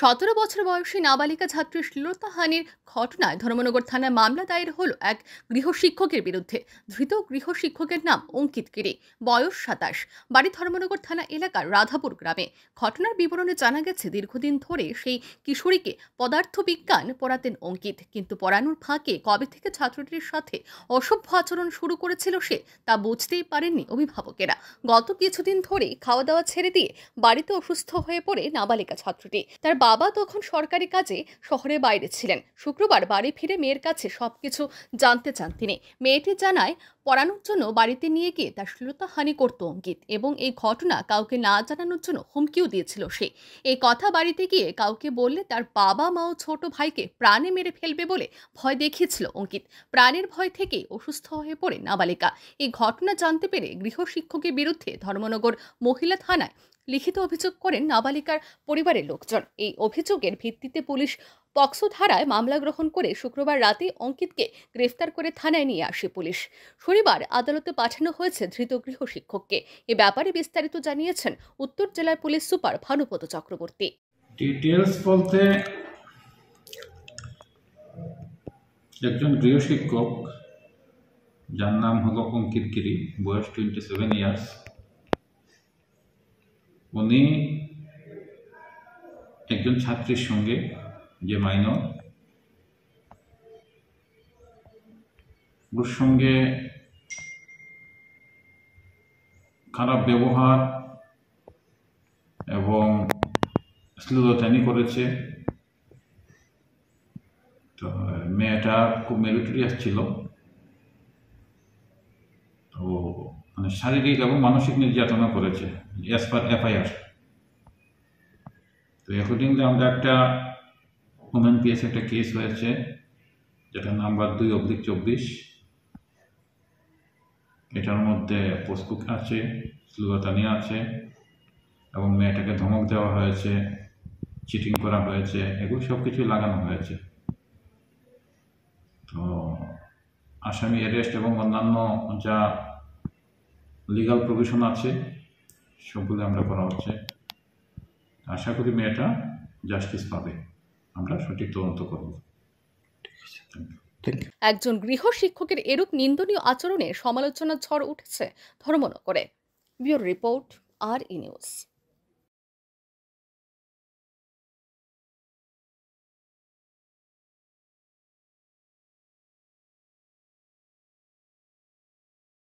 সতেরো বছর বয়সী নাবালিকা ছাত্রী শ্লীলতাহানির ঘটনায় ধর্মনগর থানায় মামলা দায়ের হল এক গৃহশিক্ষকের বিরুদ্ধে ধৃত গৃহশিক্ষকের নাম অঙ্কিত গিরি বয়স সাতাশ বাড়ি ধর্মনগর থানা এলাকার রাধাপুর গ্রামে ঘটনার বিবরণে জানা গেছে দীর্ঘদিন ধরে সেই কিশোরীকে পদার্থবিজ্ঞান পড়াতেন অঙ্কিত কিন্তু পড়ানোর ফাঁকে কবে থেকে ছাত্রটির সাথে অসভ্য আচরণ শুরু করেছিল সে তা বুঝতেই পারেননি অভিভাবকেরা গত কিছুদিন ধরে খাওয়া দাওয়া ছেড়ে দিয়ে বাড়িতে অসুস্থ হয়ে পড়ে নাবালিকা ছাত্রটি তার বাবা তখন সরকারি কাজে শহরে বাইরে ছিলেন শুক্রবার বাড়ি ফিরে মেয়ের কাছে সব কিছু জানতে চান তিনি মেয়েটি জানায় পড়ানোর জন্য বাড়িতে নিয়ে গিয়ে তার শ্লীলতা হানি করত অঙ্কিত এবং এই ঘটনা কাউকে না জানানোর জন্য হুমকিও দিয়েছিল সে এই কথা বাড়িতে গিয়ে কাউকে বললে তার বাবা মা ও ছোট ভাইকে প্রাণে মেরে ফেলবে বলে ভয় দেখিয়েছিল অঙ্কিত প্রাণের ভয় থেকে অসুস্থ হয়ে পড়ে নাবালিকা এই ঘটনা জানতে পেরে গৃহশিক্ষকের বিরুদ্ধে ধর্মনগর মহিলা থানায় লিখিত অভিযোগ করেন নাবালিকার পরিবারের লোকজন এই অভিযোগের ভিত্তিতে পুলিশ পক্সো ধারায় মামলা গ্রহণ করে শুক্রবার রাতে অঙ্কিতকে গ্রেফতার করে থানায় নিয়ে আসে পুলিশ শনিবার আদালতে পাঠানো হয়েছে ধৃত গৃহ শিক্ষককে এ ব্যাপারে বিস্তারিত জানিয়েছেন উত্তর জেলার police super Bhanupat Chakraborty details বলতে একজন শিক্ষক যার নাম হলো অঙ্কিত গিরি বয়স টোয়েন্টি সেভেন ইয়ার্স উনি একজন ছাত্রীর সঙ্গে যে মাইনর ওর সঙ্গে খারাপ ব্যবহার এবং শ্লীলতানি করেছে তো মেয়েটা খুব মেরিটোরিয়াস ছিল মানে শারীরিক এবং মানসিক নির্যাতনও করেছে অ্যাজ পার এফআইআর তো অ্যাকর্ডিংলি আমরা একটা ওমেন পিএস একটা কেস হয়েছে যেটা নাম্বার দুই অব্দিক চব্বিশ এটার মধ্যে পোস্টবুক আছে স্লুতানি আছে এবং মেয়েটাকে ধমক দেওয়া হয়েছে চিটিং করা হয়েছে এগুলো সব কিছু লাগানো হয়েছে তো আসামি অ্যারেস্ট এবং অন্যান্য যা লিগাল প্রভিশন আছে সবগুলো আমরা করা হচ্ছে আশা করি মেয়েটা জাস্টিস পাবে আমরা সঠিক তদন্ত করব একজন গৃহ শিক্ষকের এরূপ নিন্দনীয় আচরণে সমালোচনা ঝড় উঠেছে ধর্মনগরে ব্যুরো রিপোর্ট আর ইনিউজ নিউজ